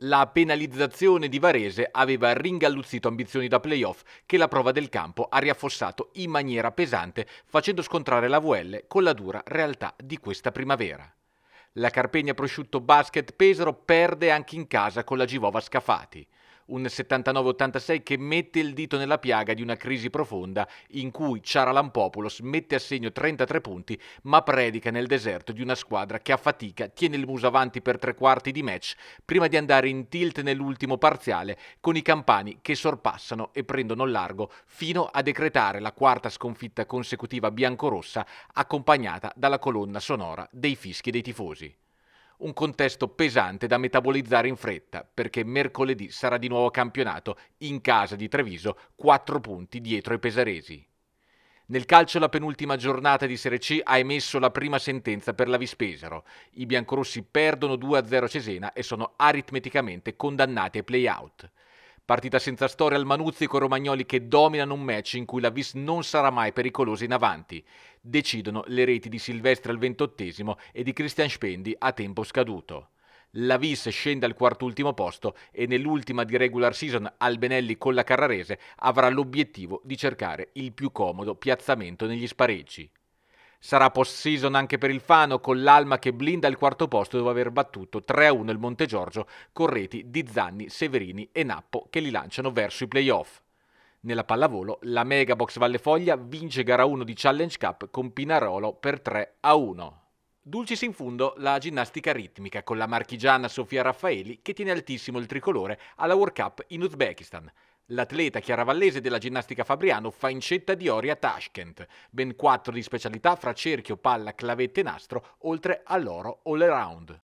La penalizzazione di Varese aveva ringalluzzito ambizioni da playoff che la prova del campo ha riaffossato in maniera pesante facendo scontrare la VL con la dura realtà di questa primavera. La Carpegna Prosciutto Basket Pesaro perde anche in casa con la Givova Scafati un 79-86 che mette il dito nella piaga di una crisi profonda in cui Charalampopoulos mette a segno 33 punti ma predica nel deserto di una squadra che a fatica tiene il muso avanti per tre quarti di match prima di andare in tilt nell'ultimo parziale con i campani che sorpassano e prendono largo fino a decretare la quarta sconfitta consecutiva biancorossa accompagnata dalla colonna sonora dei fischi dei tifosi un contesto pesante da metabolizzare in fretta, perché mercoledì sarà di nuovo campionato in casa di Treviso, 4 punti dietro i pesaresi. Nel calcio la penultima giornata di Serie C ha emesso la prima sentenza per la Vispesaro. I biancorossi perdono 2-0 Cesena e sono aritmeticamente condannati ai play-out. Partita senza storia al Manuzzi con Romagnoli che dominano un match in cui la Vis non sarà mai pericolosa in avanti. Decidono le reti di Silvestri al 28 e di Christian Spendi a tempo scaduto. La Vis scende al quartultimo posto e nell'ultima di regular season Albenelli con la Carrarese avrà l'obiettivo di cercare il più comodo piazzamento negli spareggi. Sarà post-season anche per il Fano con l'Alma che blinda il quarto posto dopo aver battuto 3-1 il Monte Giorgio con reti di Zanni, Severini e Nappo che li lanciano verso i playoff. Nella pallavolo la Megabox Box Valle Foglia vince gara 1 di Challenge Cup con Pinarolo per 3-1. Dulcis in fondo la ginnastica ritmica con la marchigiana Sofia Raffaeli che tiene altissimo il tricolore alla World Cup in Uzbekistan. L'atleta chiaravallese della ginnastica Fabriano fa incetta di ori a Tashkent, ben quattro di specialità fra cerchio, palla, clavette e nastro, oltre all'oro all-around.